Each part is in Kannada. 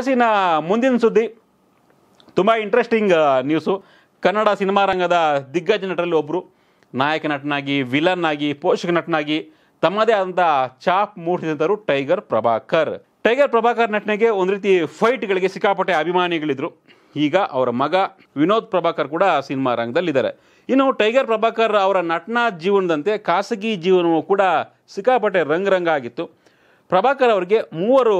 ಎಸ್ ಮುಂದಿನ ಸುದ್ದಿ ತುಂಬ ಇಂಟ್ರೆಸ್ಟಿಂಗ್ ನ್ಯೂಸು ಕನ್ನಡ ಸಿನಿಮಾ ರಂಗದ ದಿಗ್ಗಜ ನಟರಲ್ಲಿ ಒಬ್ಬರು ನಾಯಕ ನಟನಾಗಿ ವಿಲನ್ ಆಗಿ ಪೋಷಕ ನಟನಾಗಿ ತಮ್ಮದೇ ಆದಂಥ ಚಾಪ್ ಮೂಡಿಸಿದಂಥವರು ಟೈಗರ್ ಪ್ರಭಾಕರ್ ಟೈಗರ್ ಪ್ರಭಾಕರ್ ನಟನೆಗೆ ಒಂದು ರೀತಿ ಫೈಟ್ಗಳಿಗೆ ಸಿಕ್ಕಾಪಟ್ಟೆ ಅಭಿಮಾನಿಗಳಿದ್ರು ಈಗ ಅವರ ಮಗ ವಿನೋದ್ ಪ್ರಭಾಕರ್ ಕೂಡ ಸಿನಿಮಾ ರಂಗದಲ್ಲಿದ್ದಾರೆ ಇನ್ನು ಟೈಗರ್ ಪ್ರಭಾಕರ್ ಅವರ ನಟನಾ ಜೀವನದಂತೆ ಖಾಸಗಿ ಜೀವನವೂ ಕೂಡ ಸಿಕ್ಕಾಪಟ್ಟೆ ರಂಗರಂಗ ಆಗಿತ್ತು ಪ್ರಭಾಕರ್ ಅವರಿಗೆ ಮೂವರು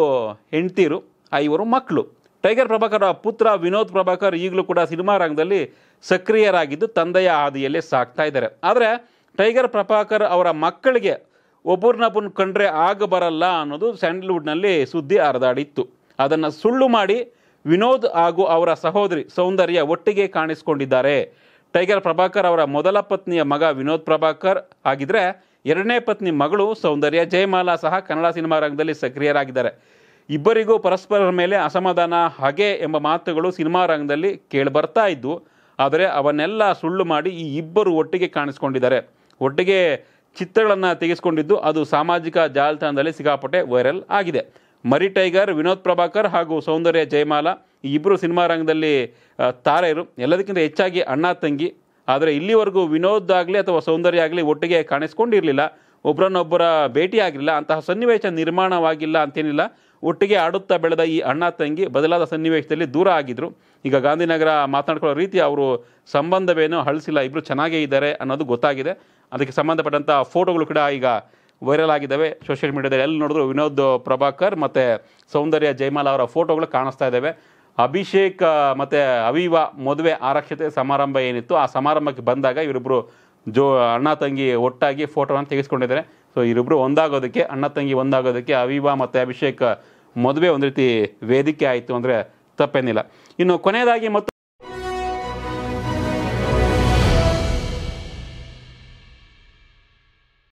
ಹೆಂಡತಿರು ಇವರು ಮಕ್ಕಳು ಟೈಗರ್ ಪ್ರಭಾಕರ್ ಪುತ್ರ ವಿನೋದ್ ಪ್ರಭಾಕರ್ ಈಗಲೂ ಕೂಡ ಸಿನಿಮಾ ರಂಗದಲ್ಲಿ ಸಕ್ರಿಯರಾಗಿದ್ದು ತಂದೆಯ ಹಾದಿಯಲ್ಲೇ ಸಾಕ್ತಾ ಇದ್ದಾರೆ ಆದರೆ ಟೈಗರ್ ಪ್ರಭಾಕರ್ ಅವರ ಮಕ್ಕಳಿಗೆ ಒಬ್ಬರನ್ನೊಬ್ಬನ ಕಂಡ್ರೆ ಆಗ ಬರಲ್ಲ ಅನ್ನೋದು ಸ್ಯಾಂಡಲ್ವುಡ್ನಲ್ಲಿ ಸುದ್ದಿ ಹರಿದಾಡಿತ್ತು ಅದನ್ನು ಸುಳ್ಳು ಮಾಡಿ ವಿನೋದ್ ಹಾಗೂ ಅವರ ಸಹೋದರಿ ಸೌಂದರ್ಯ ಒಟ್ಟಿಗೆ ಕಾಣಿಸಿಕೊಂಡಿದ್ದಾರೆ ಟೈಗರ್ ಪ್ರಭಾಕರ್ ಅವರ ಮೊದಲ ಪತ್ನಿಯ ಮಗ ವಿನೋದ್ ಪ್ರಭಾಕರ್ ಆಗಿದ್ದರೆ ಎರಡನೇ ಪತ್ನಿ ಮಗಳು ಸೌಂದರ್ಯ ಜಯಮಾಲಾ ಸಹ ಕನ್ನಡ ಸಿನಿಮಾ ರಂಗದಲ್ಲಿ ಸಕ್ರಿಯರಾಗಿದ್ದಾರೆ ಇಬ್ಬರಿಗೂ ಪರಸ್ಪರರ ಮೇಲೆ ಅಸಮಾಧಾನ ಹಾಗೆ ಎಂಬ ಮಾತುಗಳು ಸಿನಿಮಾ ರಂಗದಲ್ಲಿ ಕೇಳಿಬರ್ತಾ ಇದ್ದು ಆದರೆ ಅವನ್ನೆಲ್ಲ ಸುಳ್ಳು ಮಾಡಿ ಈ ಇಬ್ಬರು ಒಟ್ಟಿಗೆ ಕಾಣಿಸ್ಕೊಂಡಿದ್ದಾರೆ ಒಟ್ಟಿಗೆ ಚಿತ್ರಗಳನ್ನು ತೆಗೆಸ್ಕೊಂಡಿದ್ದು ಅದು ಸಾಮಾಜಿಕ ಜಾಲತಾಣದಲ್ಲಿ ಸಿಗಾಪಟೆ ವೈರಲ್ ಆಗಿದೆ ಮರಿ ಟೈಗರ್ ವಿನೋದ್ ಪ್ರಭಾಕರ್ ಹಾಗೂ ಸೌಂದರ್ಯ ಜಯಮಾಲಾ ಈ ಇಬ್ಬರು ಸಿನಿಮಾ ರಂಗದಲ್ಲಿ ತಾರೆಯರು ಎಲ್ಲದಕ್ಕಿಂತ ಹೆಚ್ಚಾಗಿ ಅಣ್ಣ ತಂಗಿ ಆದರೆ ಇಲ್ಲಿವರೆಗೂ ವಿನೋದ್ ಆಗಲಿ ಅಥವಾ ಸೌಂದರ್ಯ ಆಗಲಿ ಒಟ್ಟಿಗೆ ಕಾಣಿಸ್ಕೊಂಡಿರಲಿಲ್ಲ ಒಬ್ಬರನ್ನೊಬ್ಬರ ಭೇಟಿ ಅಂತಹ ಸನ್ನಿವೇಶ ನಿರ್ಮಾಣವಾಗಿಲ್ಲ ಅಂತೇನಿಲ್ಲ ಒಟ್ಟಿಗೆ ಆಡುತ್ತಾ ಬೆಳೆದ ಈ ಅಣ್ಣ ತಂಗಿ ಬದಲಾದ ಸನ್ನಿವೇಶದಲ್ಲಿ ದೂರ ಆಗಿದ್ರು ಈಗ ಗಾಂಧಿನಗರ ಮಾತನಾಡ್ಕೊಳ್ಳೋ ರೀತಿ ಅವರು ಸಂಬಂಧವೇನೋ ಹಳಿಸಿಲ್ಲ ಇಬ್ಬರು ಚೆನ್ನಾಗೇ ಇದ್ದಾರೆ ಅನ್ನೋದು ಗೊತ್ತಾಗಿದೆ ಅದಕ್ಕೆ ಸಂಬಂಧಪಟ್ಟಂಥ ಫೋಟೋಗಳು ಕೂಡ ಈಗ ವೈರಲ್ ಆಗಿದ್ದಾವೆ ಸೋಷಿಯಲ್ ಮೀಡಿಯಾದಲ್ಲಿ ಎಲ್ಲಿ ನೋಡಿದ್ರು ವಿನೋದ್ ಪ್ರಭಾಕರ್ ಮತ್ತು ಸೌಂದರ್ಯ ಜಯಮಾಲಾ ಅವರ ಫೋಟೋಗಳು ಕಾಣಿಸ್ತಾ ಇದ್ದಾವೆ ಅಭಿಷೇಕ್ ಮತ್ತು ಅವಿವಾ ಮದುವೆ ಆರಕ್ಷತೆ ಸಮಾರಂಭ ಏನಿತ್ತು ಆ ಸಮಾರಂಭಕ್ಕೆ ಬಂದಾಗ ಇವರಿಬ್ಬರು ಜೋ ಅಣ್ಣ ತಂಗಿ ಒಟ್ಟಾಗಿ ಫೋಟೋನ ತೆಗೆಸ್ಕೊಂಡಿದ್ದಾರೆ ಸೊ ಇವರಿಬ್ಬರು ಒಂದಾಗೋದಕ್ಕೆ ಅಣ್ಣ ತಂಗಿ ಒಂದಾಗೋದಕ್ಕೆ ಅವಿಭಾ ಮತ್ತು ಅಭಿಷೇಕ್ ಮದುವೆ ಒಂದು ರೀತಿ ವೇದಿಕೆ ಆಯಿತು ಅಂದರೆ ತಪ್ಪೇನಿಲ್ಲ ಇನ್ನು ಕೊನೆಯದಾಗಿ ಮತ್ತು